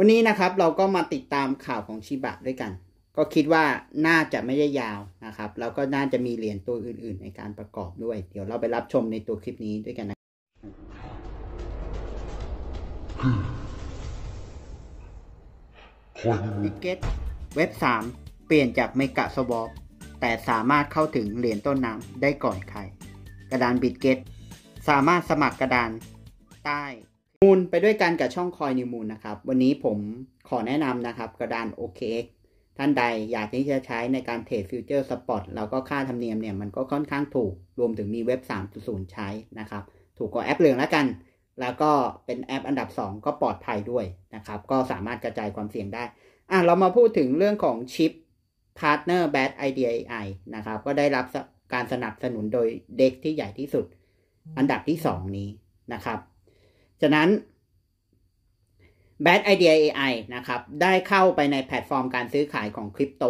วันนี้นะครับ เราก็มาติดตามข่าวของชิบะด้วยกัน ก็คิดว่าน่าจะไม่ได้ยาวนะครับแล้วก็น่าจะมีเหรียญตัวอื่นๆในการประกอบด้วย เดี๋ยวเราไปรับชมในตัวคลิปนี้ด้วยกันนะติเก็ตเว็บ3เปลี่ยนจากเมกะสวอปแต่สามารถเข้าถึงเหรียญต้นน้ำได้ก่อนใครกระดานบิตเก็ตสามารถสมัครกระดานใต้มูลไปด้วยกันกับช่องคอยนิวมูลนะครับ วันนี้ผมขอแนะนำนะครับกระดานโอเคท่านใดอยากที่จะใช้ในการเทรดฟิวเจอร์สปอตแล้วก็ค่าธรรมเนียมเนี่ยมันก็ค่อนข้างถูกรวมถึงมีเว็บ 3.0 ใช้นะครับ ถูกกว่าแอปเหลืองแล้วกัน แล้วก็เป็นแอปอันดับ 2 ก็ปลอดภัยด้วยนะครับ ก็สามารถกระจายความเสี่ยงได้ อ่ะเรามาพูดถึงเรื่องของชิปพาร์ทเนอร์แบทไอเดียไอนะครับ ก็ได้รับการสนับสนุนโดยเด็กที่ใหญ่ที่สุด อันดับที่ 2 นี้นะครับฉะนั้น Bad Idea AI นะครับ ได้เข้าไปในแพลตฟอร์มการซื้อขายของคริปโต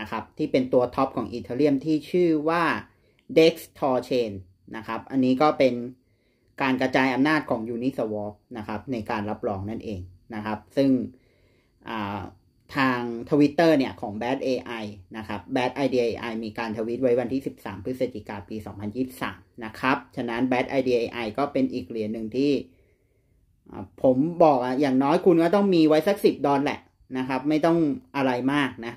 นะครับ ที่เป็นตัวท็อปของอีเอเรียมที่ชื่อว่า DEX Torchain นะครับ อันนี้ก็เป็นการกระจายอำนาจของ Uniswap นะครับ ในการรับรองนั่นเองนะครับ ซึ่งทาง Twitter เนี่ย ของ Bad AI นะครับ Bad Idea AI มีการทวิตไว้วันที่ 13 พฤศจิกาปี 2023 นะครับ ฉะนั้น Bad Idea AI ก็เป็นอีกเหรียญหนึ่งที่ผมบอกอะอย่างน้อยคุณก็ต้องมีไว้สักสิบดอลแหละนะครับ ไม่ต้องอะไรมากนะ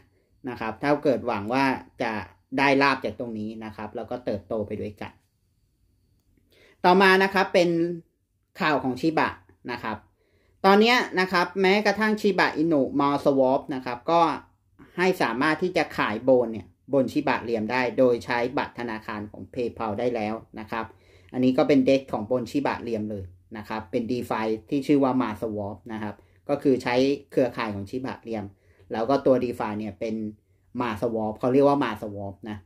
นะครับ ถ้าเกิดหวังว่าจะได้ลาบจากตรงนี้นะครับ แล้วก็เติบโตไปด้วยกัน ต่อมานะครับ เป็นข่าวของชิบะนะครับ ตอนนี้นะครับ แม้กระทั่งชิบะอินุมอลสวอปนะครับ ก็ให้สามารถที่จะขายโบนเนี่ย บนชิบะเหลี่ยมได้ โดยใช้บัตรธนาคารของ PayPal ได้แล้วนะครับ อันนี้ก็เป็นเด็กของบนชิบะเหลี่ยมเลยนะครับเป็น d e f าที่ชื่อว่ามาสวอปนะครับ ก็คือใช้เครือข่ายของชิบะเรียม แล้วก็ตัว d e f าเนี่ยเป็นมาสวอปเขาเรียกว่ามาสวอปนะ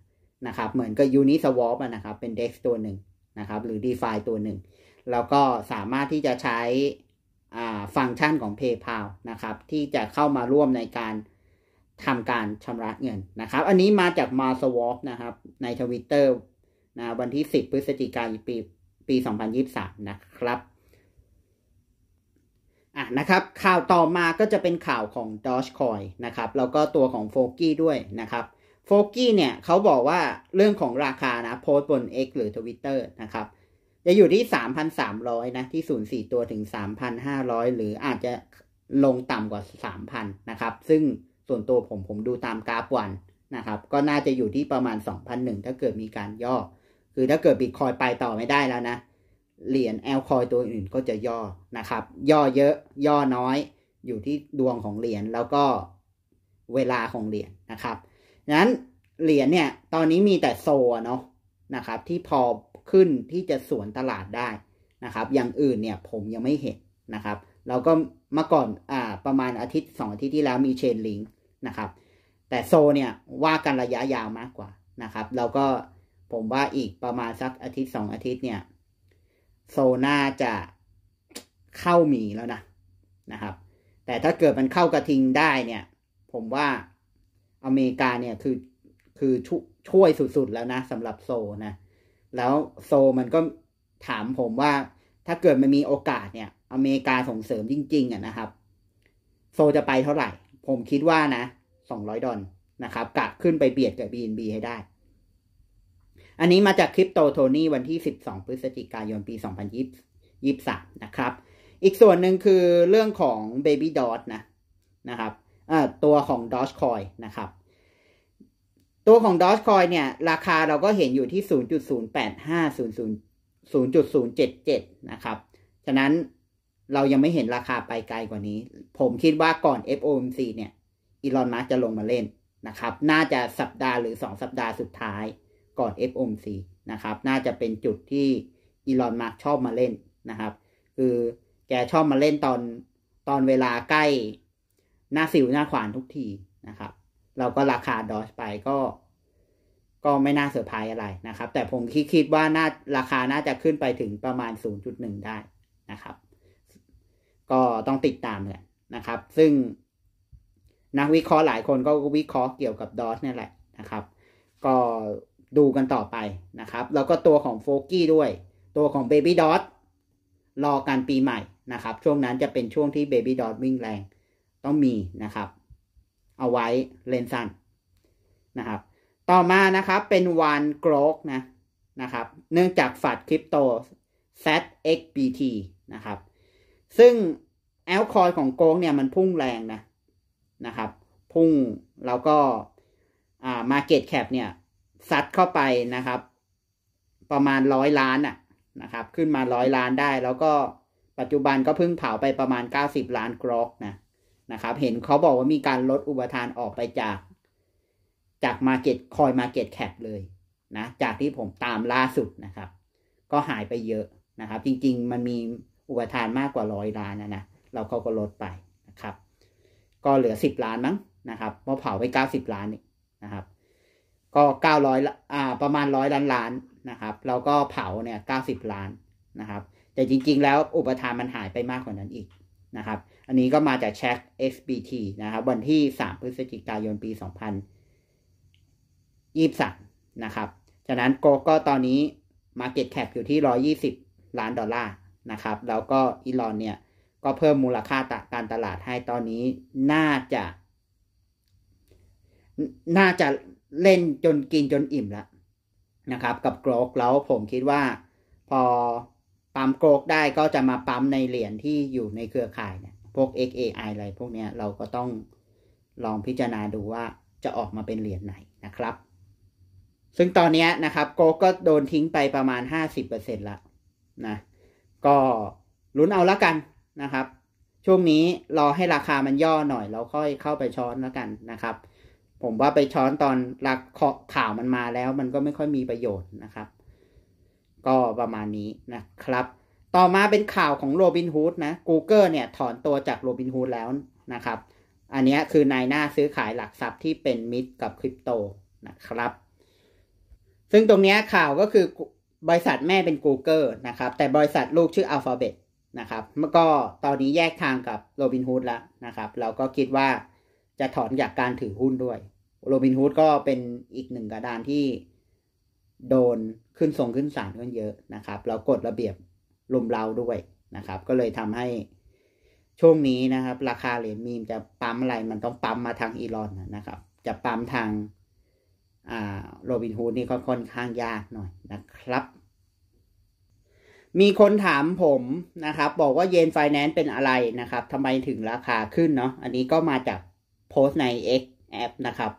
นะครับ เหมือนกับยูนิสวอปนะครับ เป็น DEX ตัวหนึ่งนะครับ หรือ d e f าตัวหนึ่งแล้วก็สามารถที่จะใช้ฟังก์ชันของ PayPal นะครับ ที่จะเข้ามาร่วมในการทำการชำระเงินนะครับอันนี้มาจากมาสวอปนะครับ ในทวิตเตอร์นะวันที่ 10 พฤศจิกายนปีปี 2023 นะครับอ่ะนะครับข่าวต่อมาก็จะเป็นข่าวของ Dogecoin นะครับ แล้วก็ตัวของโฟกี้ด้วยนะครับโฟกี้เนี่ย เขาบอกว่าเรื่องของราคานะโพสบน X หรือ Twitter นะครับ จะอยู่ที่ 3,300 นะ ที่ศูนย์สี่ตัวถึง 3,500 หรืออาจจะลงต่ำกว่า 3,000 นะครับ ซึ่งส่วนตัวผมผมดูตามกราฟวันนะครับ ก็น่าจะอยู่ที่ประมาณ 2,001ถ้าเกิดมีการย่อ คือถ้าเกิดบิตคอยไปต่อไม่ได้แล้วนะเหรียญแอลคอยตัวอื่นก็จะย่อนะครับ ย่อเยอะย่อน้อย อยู่ที่ดวงของเหรียญแล้วก็เวลาของเหรียญนะครับนั้นเหรียญเนี่ย ตอนนี้มีแต่โซเนาะนะครับ ที่พอขึ้นที่จะสวนตลาดได้นะครับ อย่างอื่นเนี่ยผมยังไม่เห็นนะครับ เราก็เมื่อก่อนอ่าประมาณอาทิตย์สองอาทิตย์ที่แล้วมีเชนลิงนะครับ แต่โซเนี่ยว่ากันระยะยาวมากกว่านะครับ เราก็ผมว่าอีกประมาณสักอาทิตย์สองอาทิตย์เนี่ยโซน่าจะเข้ามีแล้วนะนะครับ แต่ถ้าเกิดมันเข้ากระทิงได้เนี่ย ผมว่าอเมริกาเนี่ยคือคือชช่วยสุดๆ แล้วนะสำหรับโซนะ แล้วโซมันก็ถามผมว่าถ้าเกิดมันมีโอกาสเนี่ย อเมริกาส่งเสริมจริงๆอ่ะนะครับ โซจะไปเท่าไหร่ ผมคิดว่านะสองร้อยดอลนะครับกะขึ้นไปเบียดกับ BNB ให้ได้อันนี้มาจากคริปโตโทนี่วันที่ 12 พฤศจิกายนปี 2023 นะครับ อีกส่วนหนึ่งคือเรื่องของ Baby Dot นะนะครับตัวของ Dogecoin นะครับ ตัวของ Dogecoin เนี่ย ราคาเราก็เห็นอยู่ที่ 0.085 0.077 นะครับ ฉะนั้นเรายังไม่เห็นราคาไปไกลกว่านี้ ผมคิดว่าก่อน FOMC เนี่ยอีลอนมาร์กจะลงมาเล่นนะครับน่าจะสัปดาห์หรือ 2 สัปดาห์สุดท้ายก่อน FOMC นะครับ น่าจะเป็นจุดที่อีลอน มาร์กชอบมาเล่นนะครับ คือแกชอบมาเล่นตอนตอนเวลาใกล้หน้าสิวหน้าขวานทุกทีนะครับ เราก็ราคาดอชไปก็ก็ไม่น่าเสีย์ไพายอะไรนะครับ แต่ผมคิดคิดว่าน่าราคาน่าจะขึ้นไปถึงประมาณ 0.1 ได้นะครับ ก็ต้องติดตามเลยนะครับ ซึ่งนักวิเคราะห์หลายคนก็วิเคราะห์เกี่ยวกับดอชนี่แหละนะครับ ก็ดูกันต่อไปนะครับ แล้วก็ตัวของโฟกี้ด้วย ตัวของ Baby Dot รอการปีใหม่นะครับ ช่วงนั้นจะเป็นช่วงที่ Baby Dot วิ่งแรงต้องมีนะครับเอาไว้เลนสั้นนะครับ ต่อมานะครับเป็นวันกรอกนะนะครับเนื่องจากฝัดคริปโต ZXBT นะครับซึ่งแอลคอยของโกงเนี่ยมันพุ่งแรงนะนะครับ พุ่งแล้วก็อ่ามาเก็ตแคปเนี่ยซัดเข้าไปนะครับ ประมาณร้อยล้านอ่ะนะครับ ขึ้นมาร้อยล้านได้แล้วก็ปัจจุบันก็เพิ่งเผาไปประมาณเก้าสิบล้านกรอกนะนะครับ เห็นเขาบอกว่ามีการลดอุปทานออกไปจาก จากมาเก็ตคอยมาเก็ตแคปเลยนะ จากที่ผมตามล่าสุดนะครับ ก็หายไปเยอะนะครับ จริง ๆ มันมีอุปทานมากกว่าร้อยล้านนะนะเราเขาก็ลดไปนะครับ ก็เหลือสิบล้านมั้งนะครับพอเผาไปเก้าสิบล้านนี่นะครับก็เก้าร้อยอ่า ประมาณร้อยล้านล้านนะครับ แล้วก็เผาเนี่ยเก้าสิบล้านนะครับแต่จริง ๆ แล้วอุปทานมันหายไปมากกว่านั้นอีกนะครับ อันนี้ก็มาจากเช็ค SBT นะครับ วันที่ 3 พฤศจิกายนปี 2023นะครับฉะนั้นโกก็ตอนนี้ Market Cap อยู่ที่ 120 ล้านดอลลาร์ นะครับ แล้วก็อีลอนเนี่ยก็เพิ่มมูลค่าการตลาดให้ตอนนี้น่าจะ น่าจะเล่นจนกินจนอิ่มละนะครับ กับโกรกแล้วผมคิดว่า พอปั๊มโกรกได้ก็จะมาปั๊มในเหรียญที่อยู่ในเครือข่ายเนี่ยพวก XAI อะไรพวกเนี้ยเราก็ต้องลองพิจารณาดูว่าจะออกมาเป็นเหรียญไหนนะครับ ซึ่งตอนนี้นะครับ โกก็โดนทิ้งไปประมาณ50%ละนะก็ลุ้นเอาละกันนะครับ ช่วงนี้รอให้ราคามันย่อหน่อยแล้วค่อยเข้าไปช้อนแล้วกันนะครับผมว่าไปช้อนตอนรักข่าวมันมาแล้วมันก็ไม่ค่อยมีประโยชน์นะครับ ก็ประมาณนี้นะครับ ต่อมาเป็นข่าวของโรบินฮูดนะ Google เนี่ยถอนตัวจากโรบินฮูดแล้วนะครับ อันนี้คือนายหน้าซื้อขายหลักทรัพย์ที่เป็นมิตรกับคริปโตนะครับ ซึ่งตรงนี้ข่าวก็คือบริษัทแม่เป็น Google นะครับ แต่บริษัทลูกชื่อ Alphabet นะครับมก็ตอนนี้แยกทางกับโรบินฮูดแล้วนะครับ เราก็คิดว่าจะถอนจากการถือหุ้นด้วย โรบินฮูดก็เป็นอีกหนึ่งกระดานที่โดนขึ้นส่งขึ้นศาลกันเยอะนะครับแล้วกฎระเบียบลุมเราด้วยนะครับ ก็เลยทำให้ช่วงนี้นะครับ ราคาเหรียญมีมจะปั๊มอะไร มันต้องปั๊มมาทางอีลอนนะครับ จะปั๊มทางอ่าโรบินฮูดนี่ก็ค่อนข้างยากหน่อยนะครับ มีคนถามผมนะครับ บอกว่าเยนไฟแนนซ์เป็นอะไรนะครับทำไมถึงราคาขึ้นเนาะ อันนี้ก็มาจากพสต์ใน X แอป นะครับ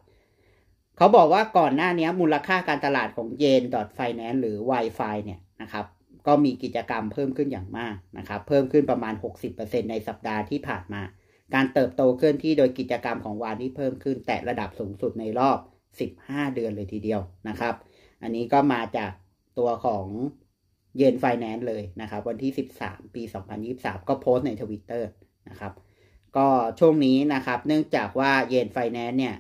เขาบอกว่าก่อนหน้านี้มูลค่าการตลาดของดอทไฟแนนซ์หรือ Wi-Fi เนี่ยนะครับ ก็มีกิจกรรมเพิ่มขึ้นอย่างมากนะครับ เพิ่มขึ้นประมาณ 60%ในสัปดาห์ที่ผ่านมา การเติบโตเคลื่อนที่โดยกิจกรรมของวานที่เพิ่มขึ้นแต่ระดับสูงสุดในรอบ 15 เดือนเลยทีเดียวนะครับ อันนี้ก็มาจากตัวของเยนไฟแนนซ์เลยนะครับ วันที่13ปี2023ก็โพสต์ในทวิตเตอร์นะครับก็ช่วงนี้นะครับ เนื่องจากว่าเยนไฟแนนซ์เนี่ย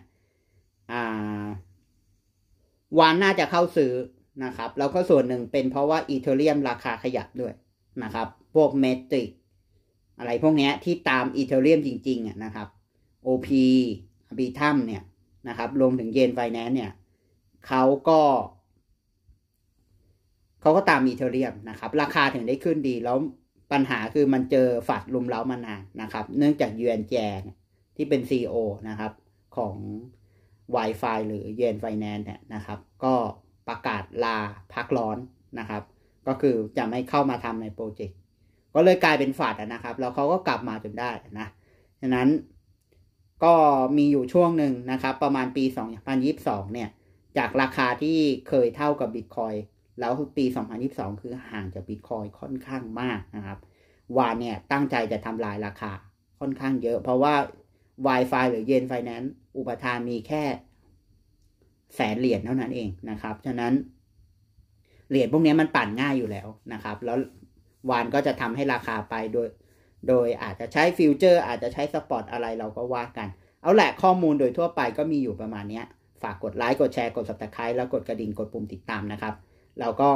วันน่าจะเข้าซื้อนะครับแล้วก็ส่วนหนึ่งเป็นเพราะว่าอีเทเรียมราคาขยับด้วยนะครับ พวกเมตริกอะไรพวกนี้ที่ตามอีเทเรียมจริงๆนะครับ OP บีทัมเนี่ยนะครับรวมถึงเยนไฟแนนซ์เนี่ยเขาก็เขาก็ตามอีเทเรียมนะครับ ราคาถึงได้ขึ้นดีแล้วปัญหาคือมันเจอฝัดลุมเล้ามานานนะครับ เนื่องจากยูเอ็นแจที่เป็น CEO นะครับของ Wi-Fi หรือยูเ็นไฟแนนซ์เนี่ยนะครับ ก็ประกาศลาพักร้อนนะครับ ก็คือจะไม่เข้ามาทำในโปรเจกต์ ก็เลยกลายเป็นฝาดนะครับ แล้วเขาก็กลับมาจนได้นะ ฉะนั้นก็มีอยู่ช่วงหนึ่งนะครับ ประมาณปี 2022 เนี่ย จากราคาที่เคยเท่ากับบิตคอยแล้วปี2022 คือห่างจากบิตคอยค่อนข้างมากนะครับ วานเนี่ย ตั้งใจจะทำลายราคาค่อนข้างเยอะ เพราะว่า Wi-Fi หรือเย็นไฟแนนซ์อุปทานมีแค่ แสนเหรียญเท่านั้นเองนะครับ ฉะนั้น เหรียญพวกนี้มันปั่นง่ายอยู่แล้วนะครับ แล้ววานก็จะทำให้ราคาไปโดย โดยอาจจะใช้ฟิวเจอร์ อาจจะใช้สปอตอะไรเราก็ว่ากัน เอาแหละข้อมูลโดยทั่วไปก็มีอยู่ประมาณนี้ฝากกดไลค์กดแชร์กด subscribe แล้วกดกระดิ่งกดปุ่มติดตามนะครับเราก็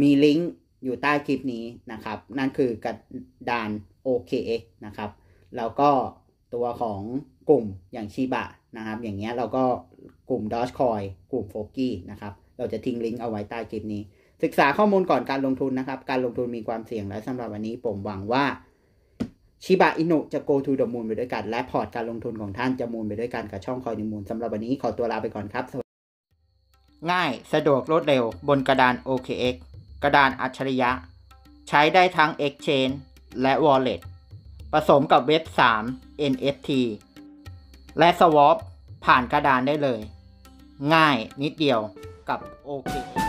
มีลิงก์อยู่ใต้คลิปนี้นะครับ นั่นคือกระดาน OKX นะครับแล้วก็ตัวของกลุ่มอย่างชีบะนะครับ อย่างเงี้ยเราก็กลุ่ม d o g e c o i กลุ่มโฟกี้นะครับเราจะทิ้งลิงก์เอาไว้ใต้คลิปนี้ ศึกษาข้อมูลก่อนการลงทุนนะครับ การลงทุนมีความเสี่ยงและสำหรับวันนี้ ผมหวังว่าชิบะอินุจะ go to the moon ไปด้วยกัน และพอร์ตการลงทุนของท่านจะมูลไปด้วยกันกับช่องคอยนิมูลสำหรับวันนี้ขอตัวลาไปก่อนครับง่ายสะดวก รวดเร็วบนกระดาน OKX กระดานอัจฉริยะ ใช้ได้ทั้ง Exchange และ Wallet ผสมกับเว็บ 3 NFT และ Swap ผ่านกระดานได้เลย ง่ายนิดเดียว กับ OKX